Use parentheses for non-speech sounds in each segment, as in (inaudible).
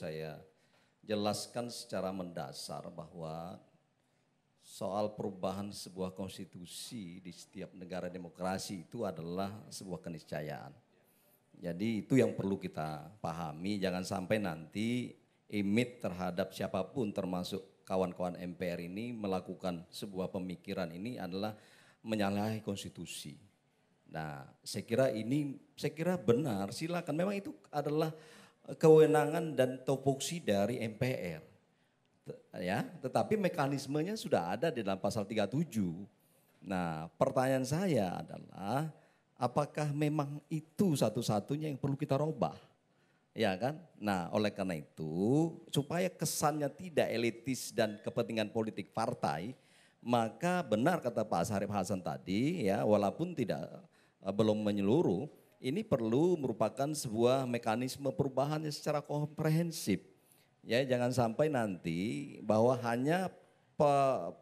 saya jelaskan secara mendasar bahwa soal perubahan sebuah konstitusi di setiap negara demokrasi itu adalah sebuah keniscayaan. Jadi itu yang perlu kita pahami, jangan sampai nanti imit terhadap siapapun termasuk kawan-kawan MPR ini melakukan sebuah pemikiran ini adalah menyalahi konstitusi. Nah, saya kira ini saya kira benar, silakan. Memang itu adalah kewenangan dan topoksi dari MPR. Ya, tetapi mekanismenya sudah ada di dalam pasal 37. Nah, pertanyaan saya adalah apakah memang itu satu-satunya yang perlu kita robah? Ya kan? Nah, oleh karena itu supaya kesannya tidak elitis dan kepentingan politik partai, maka benar kata Pak Sarif Hasan tadi ya, walaupun tidak eh, belum menyeluruh, ini perlu merupakan sebuah mekanisme perubahan secara komprehensif. Ya, jangan sampai nanti bahwa hanya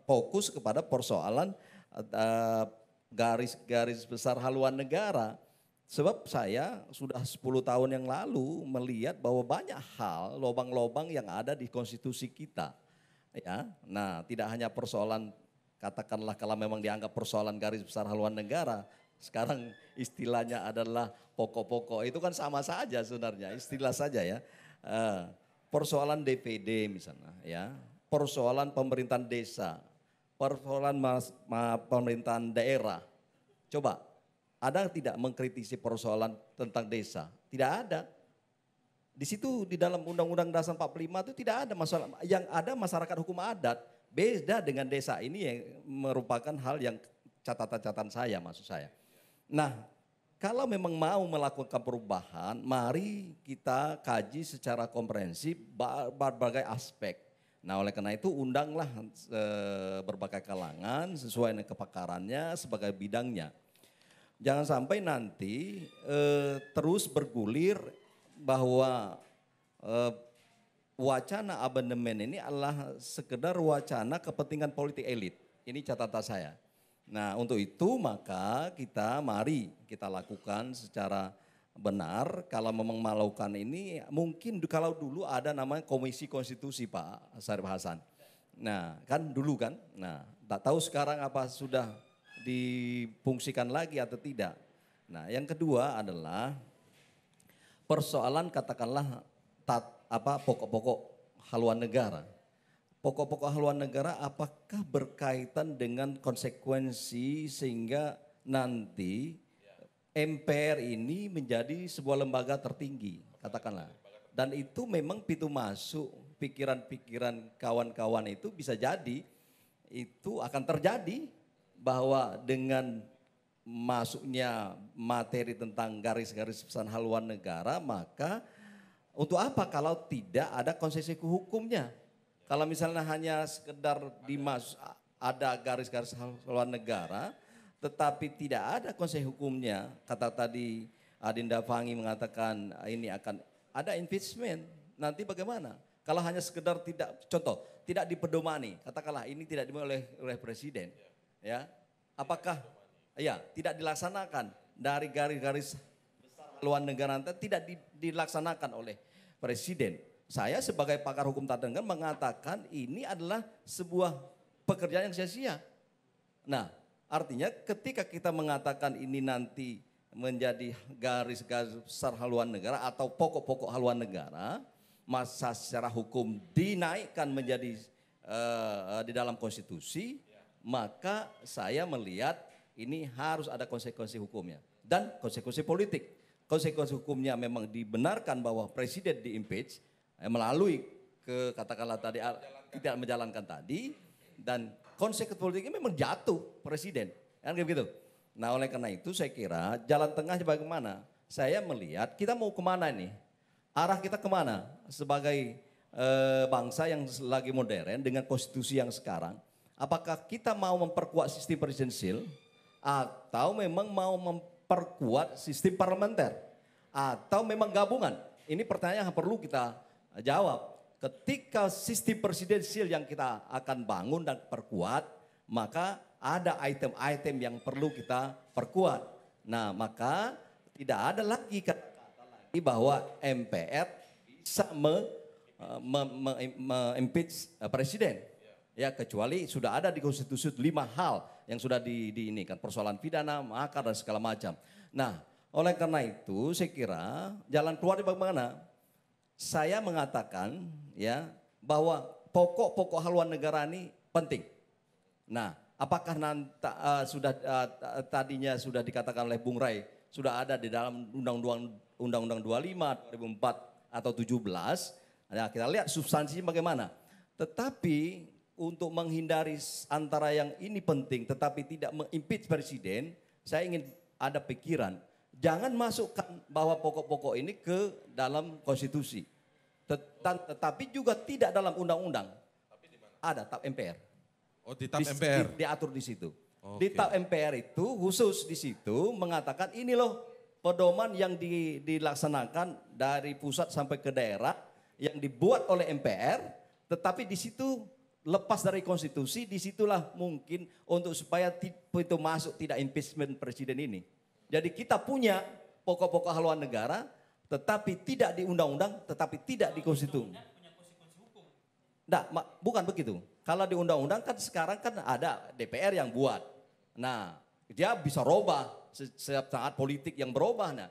fokus kepada persoalan eh, garis-garis besar haluan negara. Sebab saya sudah 10 tahun yang lalu melihat bahwa banyak hal lobang-lobang yang ada di konstitusi kita. Ya, nah tidak hanya persoalan katakanlah kalau memang dianggap persoalan garis besar haluan negara, sekarang istilahnya adalah pokok-pokok. Itu kan sama saja sebenarnya, istilah saja ya. Uh, persoalan DPD misalnya ya, persoalan pemerintahan desa, persoalan mas, pemerintahan daerah. Coba, ada tidak mengkritisi persoalan tentang desa? Tidak ada. Di situ di dalam Undang-Undang Dasar 45 itu tidak ada masalah. Yang ada masyarakat hukum adat. Beda dengan desa ini yang merupakan hal yang catatan-catatan saya maksud saya. Nah, kalau memang mau melakukan perubahan, mari kita kaji secara komprehensif berbagai aspek. Nah, oleh karena itu undanglah berbagai kalangan sesuai dengan kepakarannya sebagai bidangnya. Jangan sampai nanti e, terus bergulir bahwa e, wacana abandonment ini adalah sekedar wacana kepentingan politik elit. Ini catatan saya. Nah untuk itu maka kita mari kita lakukan secara benar kalau memang melakukan ini mungkin kalau dulu ada namanya komisi konstitusi Pak Sarif Hasan. Nah kan dulu kan, nah tak tahu sekarang apa sudah dipungsikan lagi atau tidak. Nah yang kedua adalah persoalan katakanlah tat, apa pokok-pokok haluan negara pokok-pokok haluan negara apakah berkaitan dengan konsekuensi sehingga nanti MPR ini menjadi sebuah lembaga tertinggi, katakanlah. Dan itu memang pintu masuk pikiran-pikiran kawan-kawan itu bisa jadi itu akan terjadi bahwa dengan masuknya materi tentang garis-garis pesan haluan negara maka untuk apa kalau tidak ada konsesi hukumnya? Kalau misalnya hanya sekedar dimas ada garis-garis haluan negara, tetapi tidak ada konsep hukumnya. Kata tadi Adinda Fangi mengatakan ini akan ada impeachment. Nanti bagaimana? Kalau hanya sekedar tidak, contoh, tidak dipedomani. Katakanlah ini tidak dimulai oleh, oleh presiden. Ya, apakah ya tidak dilaksanakan dari garis-garis luar negara nanti tidak dilaksanakan oleh presiden saya sebagai pakar hukum tata negara mengatakan ini adalah sebuah pekerjaan yang sia-sia. Nah, artinya ketika kita mengatakan ini nanti menjadi garis-garis besar haluan negara atau pokok-pokok haluan negara, masa secara hukum dinaikkan menjadi uh, di dalam konstitusi, maka saya melihat ini harus ada konsekuensi hukumnya dan konsekuensi politik. Konsekuensi hukumnya memang dibenarkan bahwa presiden di impeach. Eh, melalui ke katakanlah tadi menjalankan. Ah, tidak menjalankan tadi dan konsekuensi politiknya memang jatuh presiden kan begitu. Nah oleh karena itu saya kira jalan tengah bagaimana? Saya melihat kita mau kemana ini Arah kita kemana sebagai eh, bangsa yang lagi modern dengan konstitusi yang sekarang? Apakah kita mau memperkuat sistem presidensil atau memang mau memperkuat sistem parlementer atau memang gabungan? Ini pertanyaan yang perlu kita jawab, ketika sistem presidensial yang kita akan bangun dan perkuat, maka ada item-item yang perlu kita perkuat. Nah, maka tidak ada lagi kata lagi bahwa MPR bisa me, eh, me, me, me impeach eh, presiden. Ya, kecuali sudah ada di konstitusi lima hal yang sudah di, di ini kan persoalan pidana, makar dan segala macam. Nah, oleh karena itu saya kira jalan keluar bagaimana? saya mengatakan ya bahwa pokok-pokok haluan negara ini penting. Nah, apakah nanti uh, eh, sudah uh, tadinya sudah dikatakan oleh Bung Rai sudah ada di dalam undang-undang undang-undang 25 2004 atau 17. Nah, kita lihat substansi bagaimana. Tetapi untuk menghindari antara yang ini penting tetapi tidak mengimpeach presiden, saya ingin ada pikiran Jangan masukkan bahwa pokok-pokok ini ke dalam konstitusi. Tetapi juga tidak dalam undang-undang. Ada tap MPR. Oh, di tap MPR. Di, diatur di situ. Okay. Di tap MPR itu khusus di situ mengatakan ini loh pedoman yang di, dilaksanakan dari pusat sampai ke daerah yang dibuat oleh MPR tetapi di situ lepas dari konstitusi disitulah mungkin untuk supaya itu masuk tidak impeachment presiden ini. Jadi kita punya pokok-pokok haluan negara tetapi tidak di undang-undang, tetapi tidak di konstitusi. Nah, bukan begitu. Kalau di undang-undang kan sekarang kan ada DPR yang buat. Nah, dia bisa robah setiap saat politik yang berubah. Nah,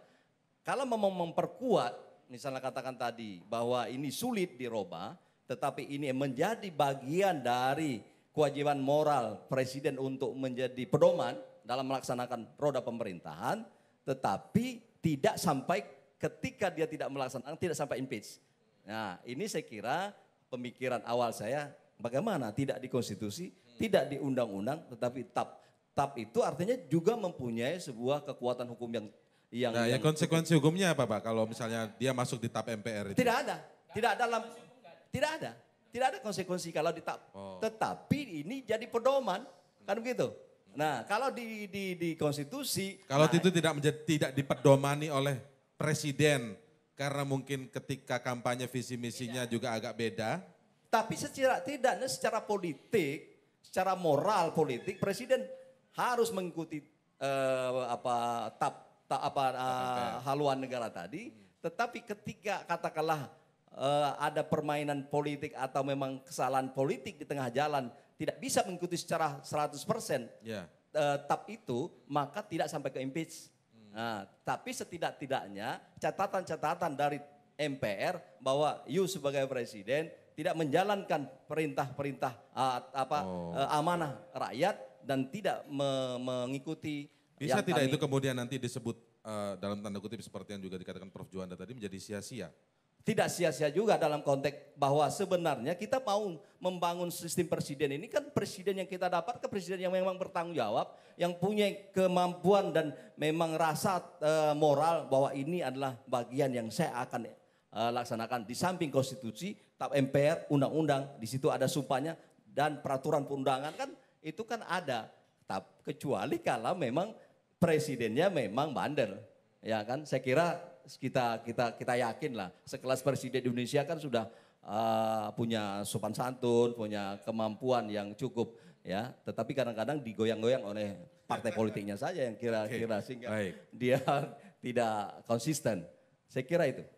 kalau memang memperkuat, misalnya katakan tadi bahwa ini sulit dirubah, tetapi ini menjadi bagian dari kewajiban moral presiden untuk menjadi pedoman, dalam melaksanakan roda pemerintahan, tetapi tidak sampai ketika dia tidak melaksanakan, tidak sampai impeach. Nah, ini saya kira pemikiran awal saya bagaimana tidak di konstitusi, tidak di undang-undang, tetapi tap tap itu artinya juga mempunyai sebuah kekuatan hukum yang yang Nah, yang, konsekuensi itu. hukumnya apa, Pak? Kalau misalnya dia masuk di tap MPR itu? Tidak ada. Tidak ada dalam tidak ada. Tidak ada konsekuensi kalau di Oh. Tetapi ini jadi pedoman, kan begitu? Nah, kalau di di, di konstitusi kalau nah, itu tidak menjadi tidak dipedomani oleh presiden karena mungkin ketika kampanye visi misinya iya. juga agak beda. Tapi secara tidaknya secara politik, secara moral politik presiden harus mengikuti uh, apa tap, eh, tap apa uh, haluan negara tadi. Hmm. Tetapi ketika katakanlah uh, ada permainan politik atau memang kesalahan politik di tengah jalan tidak bisa mengikuti secara 100% yeah. uh, tap itu maka tidak sampai ke impeach. Hmm. Nah, tapi setidak-tidaknya catatan-catatan dari MPR bahwa you sebagai presiden tidak menjalankan perintah-perintah uh, apa oh. uh, amanah rakyat dan tidak me mengikuti bisa tidak kami, itu kemudian nanti disebut uh, dalam tanda kutip seperti yang juga dikatakan Prof Juanda tadi menjadi sia-sia tidak sia-sia juga dalam konteks bahwa sebenarnya kita mau membangun sistem presiden ini kan presiden yang kita dapat ke presiden yang memang bertanggung jawab, yang punya kemampuan dan memang rasa e, moral bahwa ini adalah bagian yang saya akan e, laksanakan di samping konstitusi, tap MPR, undang-undang, di situ ada sumpahnya dan peraturan perundangan kan itu kan ada. Tap, kecuali kalau memang presidennya memang bandel. Ya kan? Saya kira kita kita kita yakin lah sekelas presiden Indonesia kan sudah uh, punya sopan santun, punya kemampuan yang cukup ya. Tetapi kadang-kadang digoyang-goyang oleh partai politiknya saja yang kira-kira okay. sehingga Baik. dia (laughs) tidak konsisten. Saya kira itu.